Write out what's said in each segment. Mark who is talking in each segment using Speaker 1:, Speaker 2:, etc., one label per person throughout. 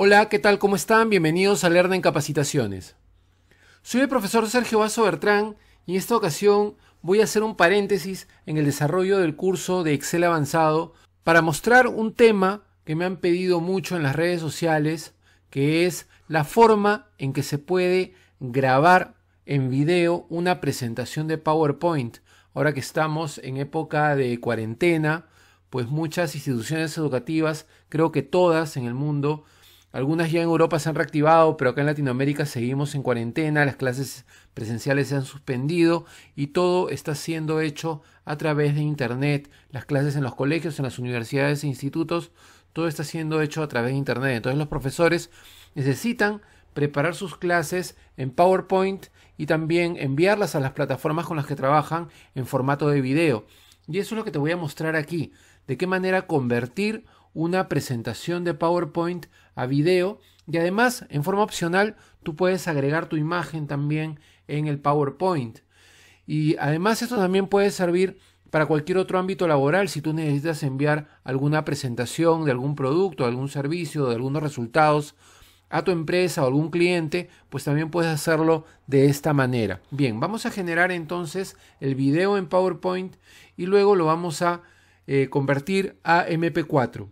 Speaker 1: Hola, ¿qué tal? ¿Cómo están? Bienvenidos a Lerna en Capacitaciones. Soy el profesor Sergio Vaso Bertrán y en esta ocasión voy a hacer un paréntesis en el desarrollo del curso de Excel avanzado para mostrar un tema que me han pedido mucho en las redes sociales, que es la forma en que se puede grabar en video una presentación de PowerPoint. Ahora que estamos en época de cuarentena, pues muchas instituciones educativas, creo que todas en el mundo, algunas ya en Europa se han reactivado, pero acá en Latinoamérica seguimos en cuarentena, las clases presenciales se han suspendido y todo está siendo hecho a través de Internet. Las clases en los colegios, en las universidades e institutos, todo está siendo hecho a través de Internet. Entonces los profesores necesitan preparar sus clases en PowerPoint y también enviarlas a las plataformas con las que trabajan en formato de video. Y eso es lo que te voy a mostrar aquí, de qué manera convertir una presentación de PowerPoint a video y además en forma opcional tú puedes agregar tu imagen también en el PowerPoint. Y además esto también puede servir para cualquier otro ámbito laboral, si tú necesitas enviar alguna presentación de algún producto, algún servicio, de algunos resultados a tu empresa o algún cliente, pues también puedes hacerlo de esta manera. Bien, vamos a generar entonces el video en PowerPoint y luego lo vamos a eh, convertir a MP4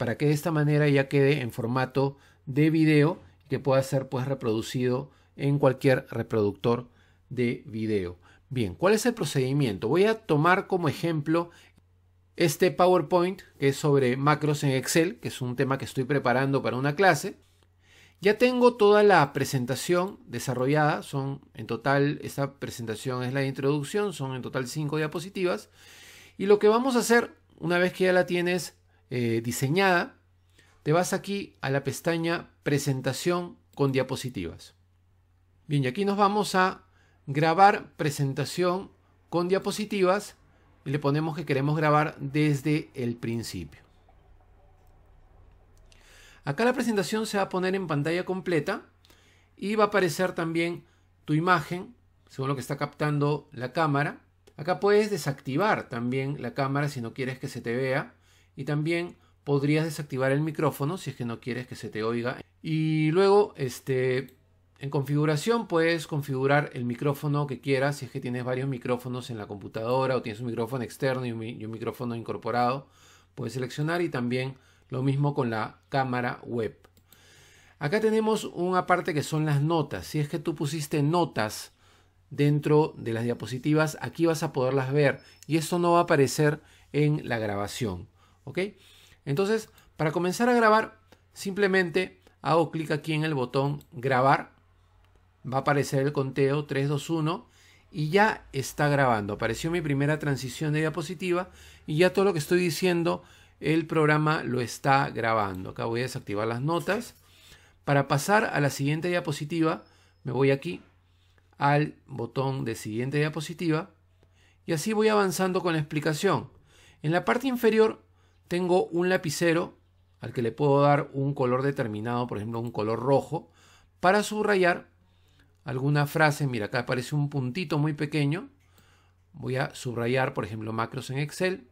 Speaker 1: para que de esta manera ya quede en formato de video que pueda ser pues reproducido en cualquier reproductor de video. Bien, ¿cuál es el procedimiento? Voy a tomar como ejemplo este PowerPoint que es sobre macros en Excel, que es un tema que estoy preparando para una clase. Ya tengo toda la presentación desarrollada, son en total, esta presentación es la introducción, son en total cinco diapositivas. Y lo que vamos a hacer, una vez que ya la tienes eh, diseñada, te vas aquí a la pestaña presentación con diapositivas. Bien, y aquí nos vamos a grabar presentación con diapositivas y le ponemos que queremos grabar desde el principio. Acá la presentación se va a poner en pantalla completa y va a aparecer también tu imagen según lo que está captando la cámara. Acá puedes desactivar también la cámara si no quieres que se te vea y también podrías desactivar el micrófono si es que no quieres que se te oiga. Y luego, este, en configuración puedes configurar el micrófono que quieras si es que tienes varios micrófonos en la computadora o tienes un micrófono externo y un, y un micrófono incorporado. Puedes seleccionar y también lo mismo con la cámara web. Acá tenemos una parte que son las notas. Si es que tú pusiste notas dentro de las diapositivas, aquí vas a poderlas ver y esto no va a aparecer en la grabación. ¿Ok? Entonces, para comenzar a grabar, simplemente hago clic aquí en el botón grabar. Va a aparecer el conteo 321 y ya está grabando. Apareció mi primera transición de diapositiva y ya todo lo que estoy diciendo el programa lo está grabando. Acá voy a desactivar las notas. Para pasar a la siguiente diapositiva, me voy aquí al botón de siguiente diapositiva y así voy avanzando con la explicación. En la parte inferior tengo un lapicero al que le puedo dar un color determinado, por ejemplo un color rojo, para subrayar alguna frase. Mira, acá aparece un puntito muy pequeño. Voy a subrayar, por ejemplo, macros en Excel.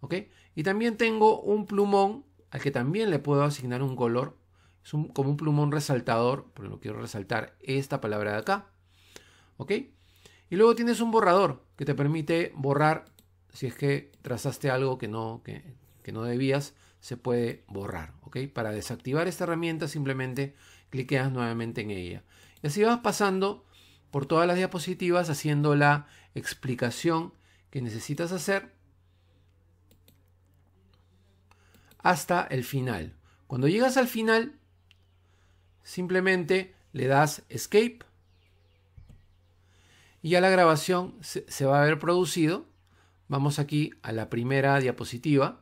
Speaker 1: ¿Ok? Y también tengo un plumón al que también le puedo asignar un color. Es como un plumón resaltador, pero no quiero resaltar esta palabra de acá. ¿Ok? Y luego tienes un borrador que te permite borrar si es que trazaste algo que no, que, no debías, se puede borrar. Para desactivar esta herramienta simplemente cliqueas nuevamente en ella. Y así vas pasando por todas las diapositivas haciendo la explicación que necesitas hacer hasta el final. Cuando llegas al final, simplemente le das escape y ya la grabación se va a haber producido Vamos aquí a la primera diapositiva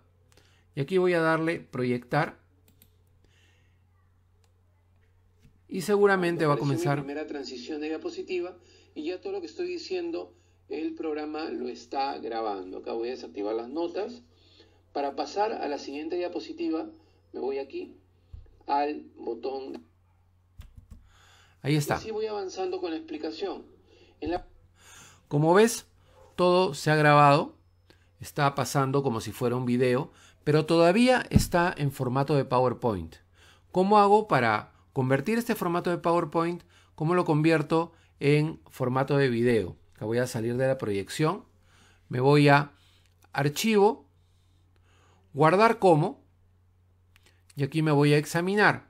Speaker 1: y aquí voy a darle proyectar y seguramente va a comenzar. primera transición de diapositiva y ya todo lo que estoy diciendo el programa lo está grabando. Acá voy a desactivar las notas. Para pasar a la siguiente diapositiva me voy aquí al botón. Ahí está. Y voy avanzando con la explicación. Como ves, todo se ha grabado está pasando como si fuera un video, pero todavía está en formato de PowerPoint. ¿Cómo hago para convertir este formato de PowerPoint? ¿Cómo lo convierto en formato de video? que voy a salir de la proyección, me voy a archivo, guardar como, y aquí me voy a examinar.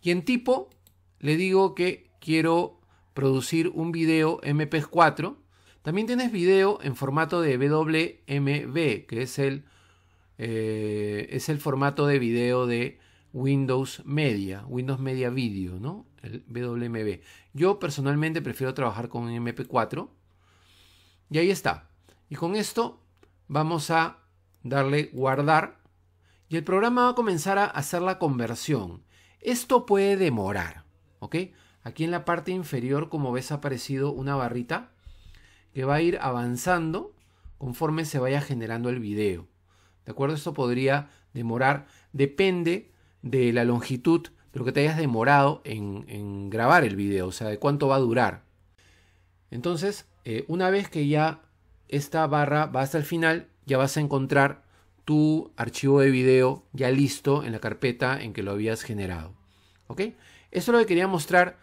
Speaker 1: Y en tipo le digo que quiero producir un video MP4 también tienes video en formato de WMV, que es el, eh, es el formato de video de Windows Media, Windows Media Video, ¿no? El WMV. Yo personalmente prefiero trabajar con MP4. Y ahí está. Y con esto vamos a darle guardar. Y el programa va a comenzar a hacer la conversión. Esto puede demorar, ¿ok? Aquí en la parte inferior, como ves, ha aparecido una barrita que va a ir avanzando conforme se vaya generando el video. ¿De acuerdo? Esto podría demorar, depende de la longitud de lo que te hayas demorado en, grabar el video, o sea, de cuánto va a durar. Entonces, eh, una vez que ya esta barra va hasta el final, ya vas a encontrar tu archivo de video ya listo en la carpeta en que lo habías generado. ¿Ok? Eso es lo que quería mostrar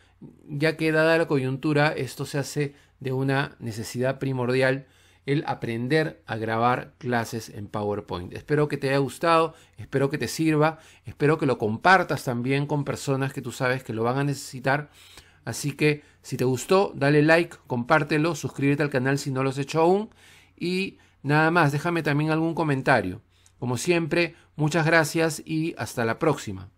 Speaker 1: ya que dada la coyuntura esto se hace de una necesidad primordial el aprender a grabar clases en PowerPoint. Espero que te haya gustado, espero que te sirva, espero que lo compartas también con personas que tú sabes que lo van a necesitar. Así que si te gustó, dale like, compártelo, suscríbete al canal si no lo has hecho aún y nada más, déjame también algún comentario. Como siempre, muchas gracias y hasta la próxima.